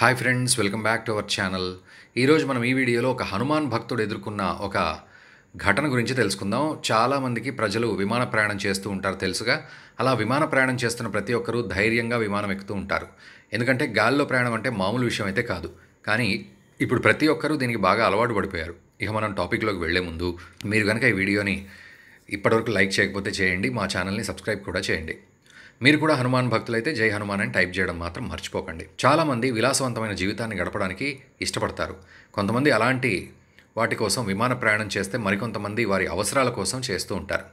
hi friends welcome back to our channel ఈరోజు మనం ఈ వీడియోలో ఒక హనుమాన్ భక్తుడు ఎదుర్కొన్న ఒక ఘటన గురించి తెలుసుకుందాం చాలామందికి ప్రజలు విమాన ప్రయాణం చేస్తూ ఉంటారు తెలుసుగా అలా విమాన ప్రయాణం చేస్తున్న ప్రతి ఒక్కరూ ధైర్యంగా విమానం ఎక్కుతూ ఉంటారు ఎందుకంటే గాల్లో ప్రయాణం అంటే మామూలు విషయం అయితే కాదు కానీ ఇప్పుడు ప్రతి ఒక్కరూ దీనికి బాగా అలవాటు పడిపోయారు ఇక మనం టాపిక్లోకి వెళ్లే ముందు మీరు కనుక ఈ వీడియోని ఇప్పటివరకు లైక్ చేయకపోతే చేయండి మా ఛానల్ని సబ్స్క్రైబ్ కూడా చేయండి మీరు కూడా హనుమాన్ భక్తులైతే జై హనుమాన్ అని టైప్ చేయడం మాత్రం మర్చిపోకండి చాలామంది విలాసవంతమైన జీవితాన్ని గడపడానికి ఇష్టపడతారు కొంతమంది అలాంటి వాటి కోసం విమాన ప్రయాణం చేస్తే మరికొంతమంది వారి అవసరాల కోసం చేస్తూ ఉంటారు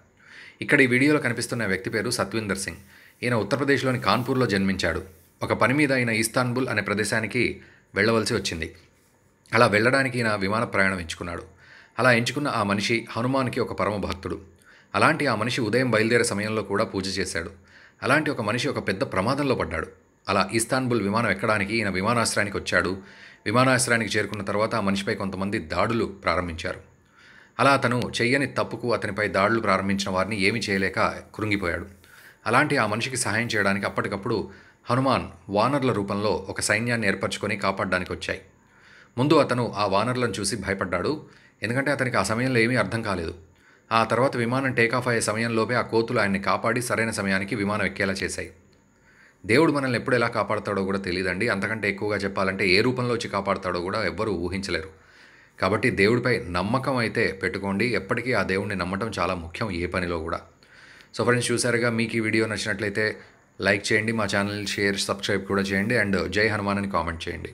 ఇక్కడ ఈ వీడియోలో కనిపిస్తున్న వ్యక్తి పేరు సత్విందర్ సింగ్ ఈయన ఉత్తరప్రదేశ్లోని కాన్పూర్లో జన్మించాడు ఒక పని మీద ఆయన ఇస్తాన్బుల్ అనే ప్రదేశానికి వెళ్ళవలసి వచ్చింది అలా వెళ్ళడానికి ఈయన విమాన ప్రయాణం ఎంచుకున్నాడు అలా ఎంచుకున్న ఆ మనిషి హనుమాన్కి ఒక పరమ భక్తుడు అలాంటి ఆ మనిషి ఉదయం బయలుదేరే సమయంలో కూడా పూజ చేశాడు అలాంటి ఒక మనిషి ఒక పెద్ద ప్రమాదంలో పడ్డాడు అలా ఇస్తాన్బుల్ విమానం ఎక్కడానికి ఈయన విమానాశ్రయానికి వచ్చాడు విమానాశ్రయానికి చేరుకున్న తర్వాత ఆ మనిషిపై కొంతమంది దాడులు ప్రారంభించారు అలా అతను చెయ్యని తప్పుకు అతనిపై దాడులు ప్రారంభించిన వారిని ఏమీ చేయలేక కృంగిపోయాడు అలాంటి ఆ మనిషికి సహాయం చేయడానికి అప్పటికప్పుడు హనుమాన్ వానర్ల రూపంలో ఒక సైన్యాన్ని ఏర్పరచుకొని కాపాడడానికి వచ్చాయి ముందు అతను ఆ వానర్లను చూసి భయపడ్డాడు ఎందుకంటే అతనికి ఆ సమయంలో ఏమీ అర్థం కాలేదు ఆ తర్వాత విమానం టేకాఫ్ అయ్యే సమయంలోపే ఆ కోతులు ఆయన్ని కాపాడి సరైన సమయానికి విమానం ఎక్కేలా చేశాయి దేవుడు మనల్ని ఎప్పుడు ఎలా కాపాడతాడో కూడా తెలియదండి అంతకంటే ఎక్కువగా చెప్పాలంటే ఏ రూపంలో వచ్చి కాపాడతాడో కూడా ఎవ్వరూ ఊహించలేరు కాబట్టి దేవుడిపై నమ్మకం అయితే పెట్టుకోండి ఎప్పటికీ ఆ దేవుడిని నమ్మటం చాలా ముఖ్యం ఏ పనిలో కూడా సో ఫ్రెండ్స్ చూసారుగా మీకు ఈ వీడియో నచ్చినట్లయితే లైక్ చేయండి మా ఛానల్ షేర్ సబ్స్క్రైబ్ కూడా చేయండి అండ్ జై హనుమాన్ అని కామెంట్ చేయండి